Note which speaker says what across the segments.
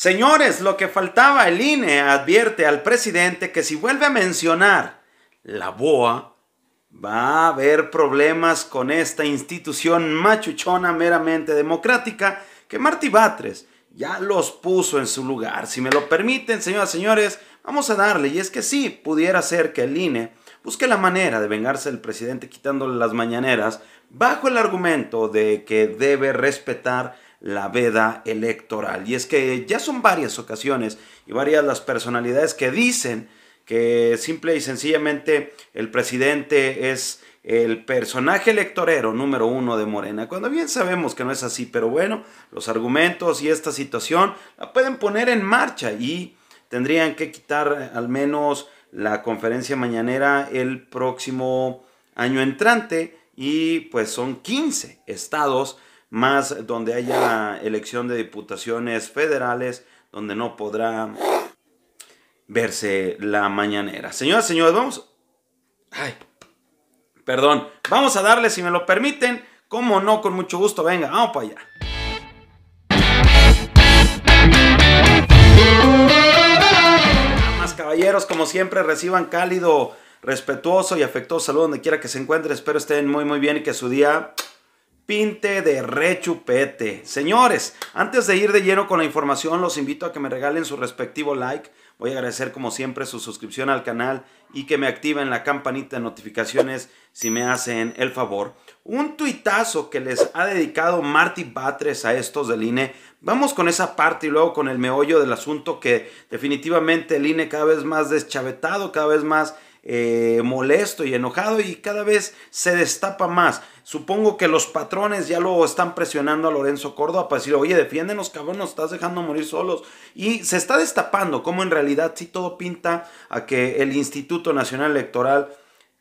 Speaker 1: Señores, lo que faltaba, el INE advierte al presidente que si vuelve a mencionar la BOA, va a haber problemas con esta institución machuchona meramente democrática que Martí Batres ya los puso en su lugar. Si me lo permiten, señoras y señores, vamos a darle. Y es que sí, pudiera ser que el INE busque la manera de vengarse del presidente quitándole las mañaneras bajo el argumento de que debe respetar la veda electoral. Y es que ya son varias ocasiones y varias las personalidades que dicen que simple y sencillamente el presidente es el personaje electorero número uno de Morena, cuando bien sabemos que no es así, pero bueno, los argumentos y esta situación la pueden poner en marcha y tendrían que quitar al menos la conferencia mañanera el próximo año entrante y pues son 15 estados más donde haya elección de diputaciones federales, donde no podrá verse la mañanera. Señoras, señores, vamos. Ay, perdón. Vamos a darle, si me lo permiten, como no, con mucho gusto. Venga, vamos para allá. Más caballeros, como siempre, reciban cálido, respetuoso y afectuoso saludo donde quiera que se encuentren. Espero estén muy, muy bien y que su día pinte de rechupete. Señores, antes de ir de lleno con la información, los invito a que me regalen su respectivo like. Voy a agradecer como siempre su suscripción al canal y que me activen la campanita de notificaciones si me hacen el favor. Un tuitazo que les ha dedicado Marty Batres a estos del INE. Vamos con esa parte y luego con el meollo del asunto que definitivamente el INE cada vez más deschavetado, cada vez más eh, molesto y enojado y cada vez se destapa más. Supongo que los patrones ya lo están presionando a Lorenzo Córdoba para decirle oye, defiéndenos, cabrón, nos estás dejando morir solos. Y se está destapando como en realidad sí todo pinta a que el Instituto Nacional Electoral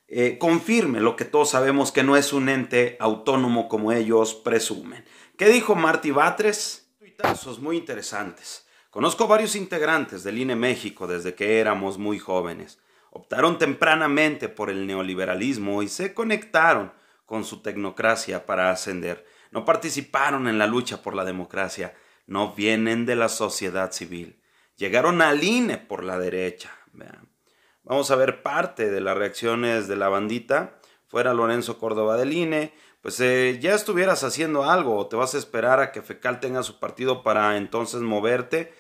Speaker 1: eh, confirme lo que todos sabemos que no es un ente autónomo como ellos presumen. ¿Qué dijo Marty Batres? muy interesantes. Conozco varios integrantes del INE México desde que éramos muy jóvenes optaron tempranamente por el neoliberalismo y se conectaron con su tecnocracia para ascender. No participaron en la lucha por la democracia, no vienen de la sociedad civil. Llegaron al INE por la derecha. Vamos a ver parte de las reacciones de la bandita. Fuera Lorenzo Córdoba del INE, pues eh, ya estuvieras haciendo algo o te vas a esperar a que Fecal tenga su partido para entonces moverte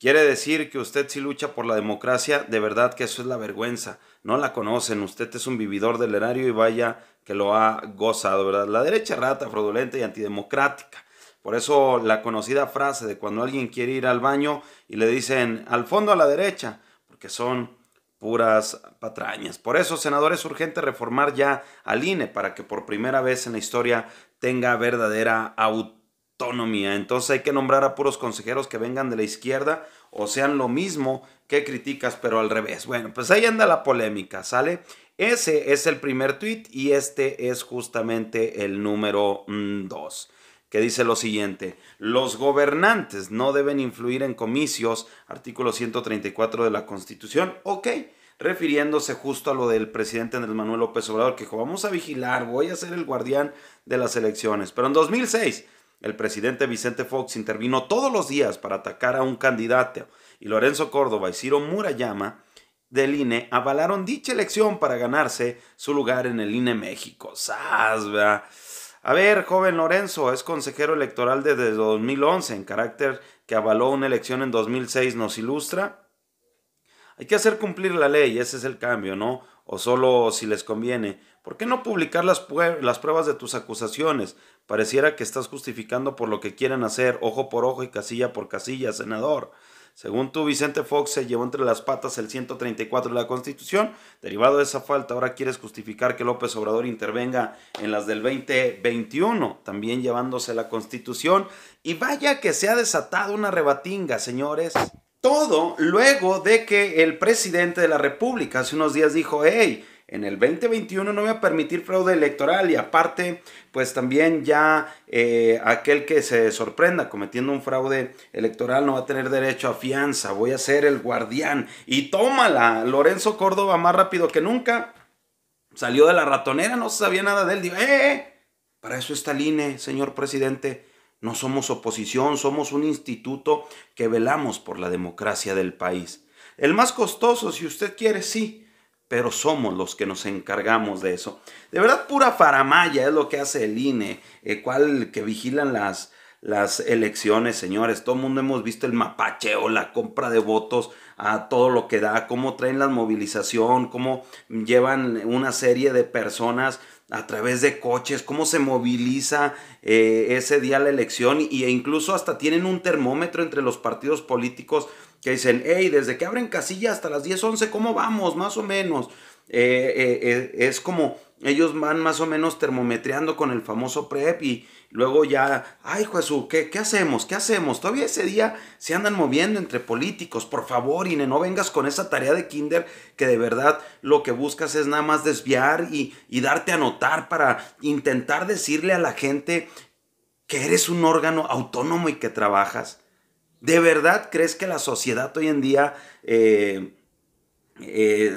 Speaker 1: Quiere decir que usted si lucha por la democracia, de verdad que eso es la vergüenza. No la conocen, usted es un vividor del erario y vaya que lo ha gozado, ¿verdad? La derecha rata, fraudulenta y antidemocrática. Por eso la conocida frase de cuando alguien quiere ir al baño y le dicen al fondo a la derecha, porque son puras patrañas. Por eso, senador, es urgente reformar ya al INE para que por primera vez en la historia tenga verdadera autoridad autonomía. Entonces hay que nombrar a puros consejeros que vengan de la izquierda o sean lo mismo que criticas, pero al revés. Bueno, pues ahí anda la polémica, ¿sale? Ese es el primer tweet y este es justamente el número 2 mm, que dice lo siguiente, los gobernantes no deben influir en comicios, artículo 134 de la Constitución, ok, refiriéndose justo a lo del presidente Andrés Manuel López Obrador, que dijo, vamos a vigilar, voy a ser el guardián de las elecciones, pero en 2006 el presidente Vicente Fox intervino todos los días para atacar a un candidato y Lorenzo Córdoba y Ciro Murayama del INE avalaron dicha elección para ganarse su lugar en el INE México. A ver, joven Lorenzo, es consejero electoral desde 2011 en carácter que avaló una elección en 2006, nos ilustra. Hay que hacer cumplir la ley, ese es el cambio, ¿no? O solo si les conviene. ¿Por qué no publicar las, pruebas de tus acusaciones? Pareciera que estás justificando por lo que quieren hacer, ojo por ojo y casilla por casilla, senador. Según tú, Vicente Fox se llevó entre las patas el 134 de la Constitución. Derivado de esa falta, ahora quieres justificar que López Obrador intervenga en las del 2021, también llevándose la Constitución. Y vaya que se ha desatado una rebatinga, señores. Todo luego de que el presidente de la República hace unos días dijo, hey, en el 2021 no voy a permitir fraude electoral y aparte, pues también ya eh, aquel que se sorprenda cometiendo un fraude electoral no va a tener derecho a fianza, voy a ser el guardián. Y tómala, Lorenzo Córdoba más rápido que nunca salió de la ratonera, no sabía nada de él, dijo, ¡eh! eh, eh para eso está el INE, señor presidente. No somos oposición, somos un instituto que velamos por la democracia del país. El más costoso, si usted quiere, sí, pero somos los que nos encargamos de eso. De verdad, pura faramaya es lo que hace el INE, el eh, cual que vigilan las, las elecciones, señores. Todo el mundo hemos visto el mapacheo, la compra de votos, a todo lo que da, cómo traen la movilización, cómo llevan una serie de personas a través de coches, cómo se moviliza eh, ese día la elección y, e incluso hasta tienen un termómetro entre los partidos políticos que dicen, hey, desde que abren casilla hasta las 10, 11, ¿cómo vamos? Más o menos. Eh, eh, eh, es como ellos van más o menos termometreando con el famoso PrEP y luego ya, ay Jesús, ¿qué, hacemos? ¿Qué hacemos? Todavía ese día se andan moviendo entre políticos, por favor, Ine, no vengas con esa tarea de kinder que de verdad lo que buscas es nada más desviar y, darte a notar para intentar decirle a la gente que eres un órgano autónomo y que trabajas. ¿De verdad crees que la sociedad hoy en día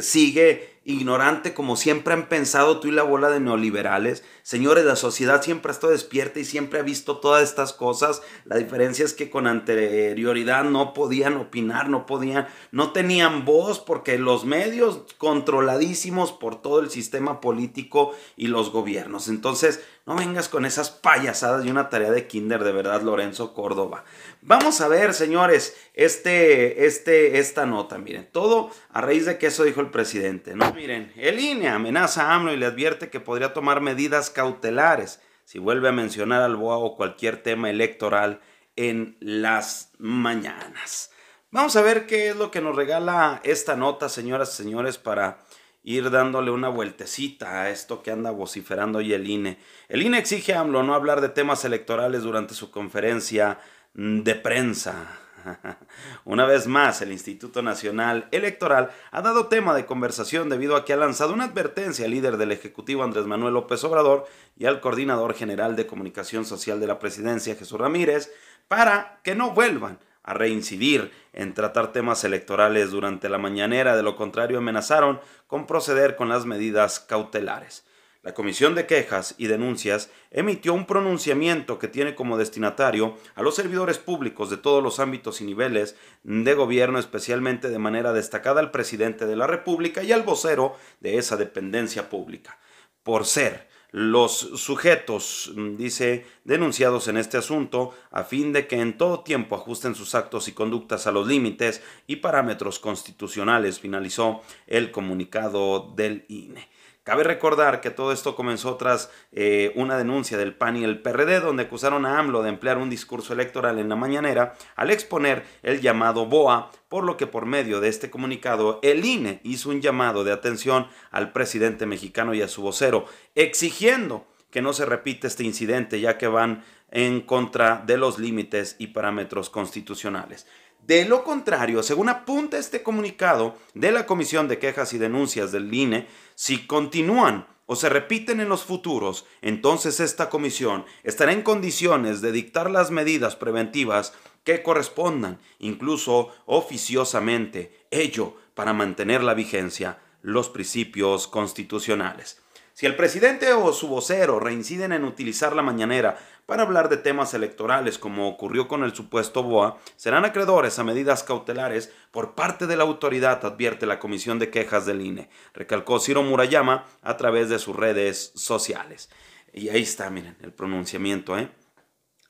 Speaker 1: sigue ignorante como siempre han pensado tú y la bola de neoliberales, Señores, la sociedad siempre ha estado despierta y siempre ha visto todas estas cosas. La diferencia es que con anterioridad no podían opinar, no podían, no tenían voz porque los medios controladísimos por todo el sistema político y los gobiernos. Entonces, no vengas con esas payasadas y una tarea de kinder, de verdad, Lorenzo Córdoba. Vamos a ver, señores, este, este, esta nota, miren, todo a raíz de que eso dijo el presidente, ¿no? Miren, el amenaza a AMLO y le advierte que podría tomar medidas cautelares si vuelve a mencionar al BOA o cualquier tema electoral en las mañanas. Vamos a ver qué es lo que nos regala esta nota, señoras y señores, para ir dándole una vueltecita a esto que anda vociferando hoy el INE. El INE exige a AMLO no hablar de temas electorales durante su conferencia de prensa. Una vez más, el Instituto Nacional Electoral ha dado tema de conversación debido a que ha lanzado una advertencia al líder del Ejecutivo Andrés Manuel López Obrador y al Coordinador General de Comunicación Social de la Presidencia, Jesús Ramírez, para que no vuelvan a reincidir en tratar temas electorales durante la mañanera, de lo contrario amenazaron con proceder con las medidas cautelares. La Comisión de Quejas y Denuncias emitió un pronunciamiento que tiene como destinatario a los servidores públicos de todos los ámbitos y niveles de gobierno, especialmente de manera destacada al presidente de la República y al vocero de esa dependencia pública, por ser los sujetos, mm, dice, denunciados en este asunto, a fin de que en todo tiempo ajusten sus actos y conductas a los límites y parámetros constitucionales, finalizó el comunicado del INE. Cabe recordar que todo esto comenzó tras eh, una denuncia del PAN y el PRD, donde acusaron a AMLO de emplear un discurso electoral en la mañanera al exponer el llamado BOA, por lo que por medio de este comunicado el INE hizo un llamado de atención al presidente mexicano y a su vocero, exigiendo que no se repita este incidente, ya que van en contra de los límites y parámetros constitucionales. De lo contrario, según apunta este comunicado de la Comisión de Quejas y Denuncias del INE, si continúan o se repiten en los futuros, entonces esta comisión estará en condiciones de dictar las medidas preventivas que correspondan, incluso oficiosamente, ello para mantener la vigencia, los principios constitucionales. Si el presidente o su vocero reinciden en utilizar la mañanera para hablar de temas electorales, como ocurrió con el supuesto BOA, serán acreedores a medidas cautelares por parte de la autoridad, advierte la Comisión de Quejas del INE, recalcó Ciro Murayama a través de sus redes sociales. Y ahí está, miren, el pronunciamiento, ¿eh?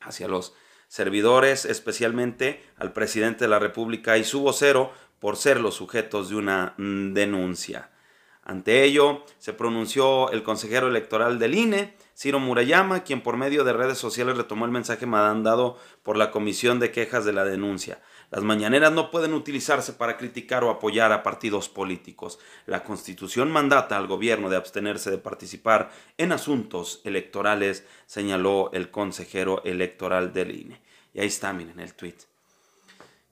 Speaker 1: Hacia los servidores, especialmente al presidente de la República y su vocero, por ser los sujetos de una mm, denuncia. Ante ello, se pronunció el consejero electoral del INE, Ciro Murayama, quien por medio de redes sociales retomó el mensaje mandado por la Comisión de Quejas de la Denuncia. Las mañaneras no pueden utilizarse para criticar o apoyar a partidos políticos. La Constitución mandata al gobierno de abstenerse de participar en asuntos electorales, señaló el consejero electoral del INE. Y ahí está, miren el tuit.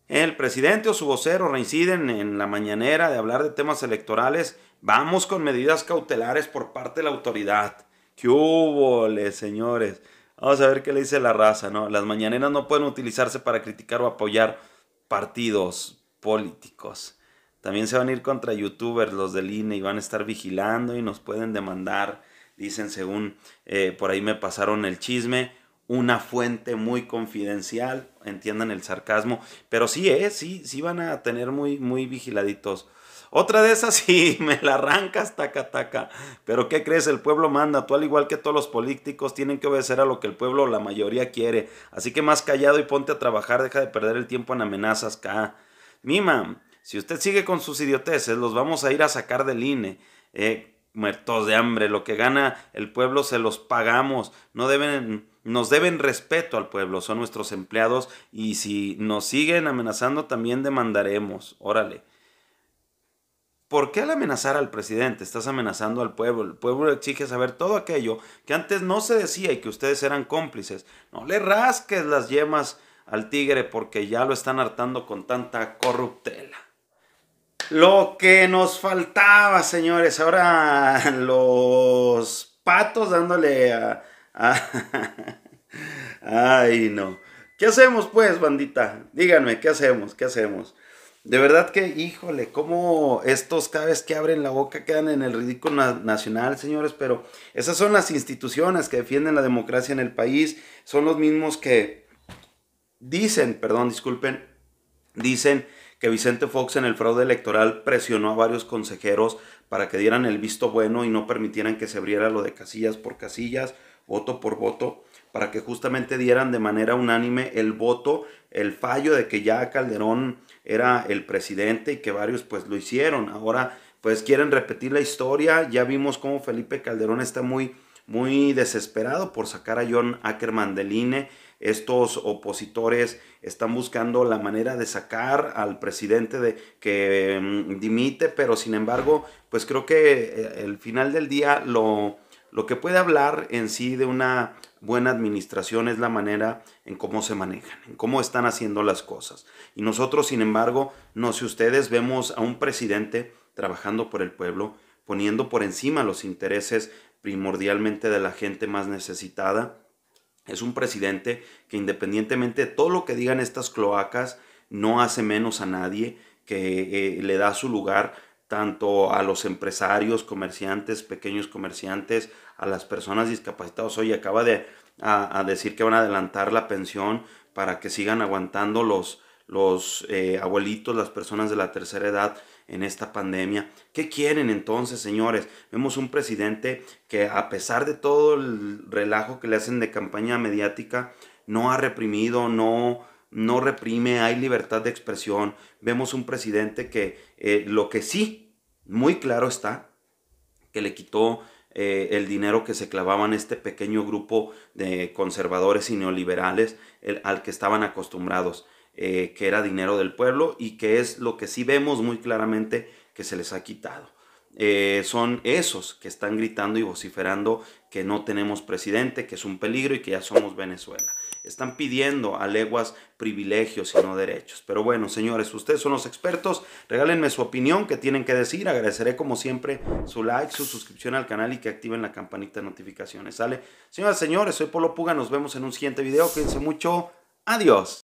Speaker 1: El presidente o su vocero reinciden en la mañanera de hablar de temas electorales. Vamos con medidas cautelares por parte de la autoridad. ¡Qué hubo, señores! Vamos a ver qué le dice la raza, ¿no? Las mañaneras no pueden utilizarse para criticar o apoyar partidos políticos. También se van a ir contra youtubers, los del INE, y van a estar vigilando y nos pueden demandar. Dicen, según eh, por ahí me pasaron el chisme, una fuente muy confidencial, entiendan el sarcasmo, pero sí, eh, sí, sí van a tener muy, muy vigiladitos. Otra de esas sí, me la arrancas, taca, taca. Pero ¿qué crees? El pueblo manda. Tú, al igual que todos los políticos, tienen que obedecer a lo que el pueblo, la mayoría, quiere. Así que más callado y ponte a trabajar. Deja de perder el tiempo en amenazas, ca. Mima, si usted sigue con sus idioteces, los vamos a ir a sacar del INE. Eh, muertos de hambre. Lo que gana el pueblo se los pagamos. No deben nos deben respeto al pueblo, son nuestros empleados y si nos siguen amenazando también demandaremos, órale. ¿Por qué al amenazar al presidente estás amenazando al pueblo? El pueblo exige saber todo aquello que antes no se decía y que ustedes eran cómplices. No le rasques las yemas al tigre porque ya lo están hartando con tanta corruptela. Lo que nos faltaba, señores, ahora los patos dándole a, Ay, no. ¿Qué hacemos pues, bandita? Díganme, ¿qué hacemos? ¿Qué hacemos? De verdad que, híjole, cómo estos cada vez que abren la boca quedan en el ridículo nacional, señores, pero esas son las instituciones que defienden la democracia en el país, son los mismos que dicen, perdón, disculpen, dicen que Vicente Fox en el fraude electoral presionó a varios consejeros para que dieran el visto bueno y no permitieran que se abriera lo de casillas por casillas voto por voto, para que justamente dieran de manera unánime el voto, el fallo de que ya Calderón era el presidente y que varios pues lo hicieron. Ahora pues quieren repetir la historia, ya vimos cómo Felipe Calderón está muy, muy desesperado por sacar a John Ackerman del INE. Estos opositores están buscando la manera de sacar al presidente de que mm, dimite, pero sin embargo, pues creo que eh, el final del día lo, lo que puede hablar en sí de una buena administración es la manera en cómo se manejan, en cómo están haciendo las cosas. Y nosotros, sin embargo, no sé ustedes, vemos a un presidente trabajando por el pueblo, poniendo por encima los intereses primordialmente de la gente más necesitada. Es un presidente que independientemente de todo lo que digan estas cloacas, no hace menos a nadie, que eh, le da su lugar tanto a los empresarios, comerciantes, pequeños comerciantes, a las personas discapacitadas. Hoy acaba de decir que van a adelantar la pensión para que sigan aguantando los, los eh, abuelitos, las personas de la tercera edad en esta pandemia. ¿Qué quieren entonces, señores? Vemos un presidente que a pesar de todo el relajo que le hacen de campaña mediática, no ha reprimido, no, no reprime, hay libertad de expresión. Vemos un presidente que eh, lo que sí, muy claro está, que le quitó eh, el dinero que se en este pequeño grupo de conservadores y neoliberales al que estaban acostumbrados, eh, que era dinero del pueblo y que es lo que sí vemos muy claramente que se les ha quitado. son esos que están gritando y vociferando que no tenemos presidente, que es un peligro y que ya somos Venezuela. Están pidiendo a leguas privilegios y no derechos. Pero bueno, señores, ustedes son los expertos. Regálenme su opinión, que tienen que decir. Agradeceré como siempre su like, su suscripción al canal y que activen la campanita de notificaciones. ¿Sale? Señoras, señores, soy Polo Puga. Nos vemos en un siguiente video. Cuídense mucho. Adiós.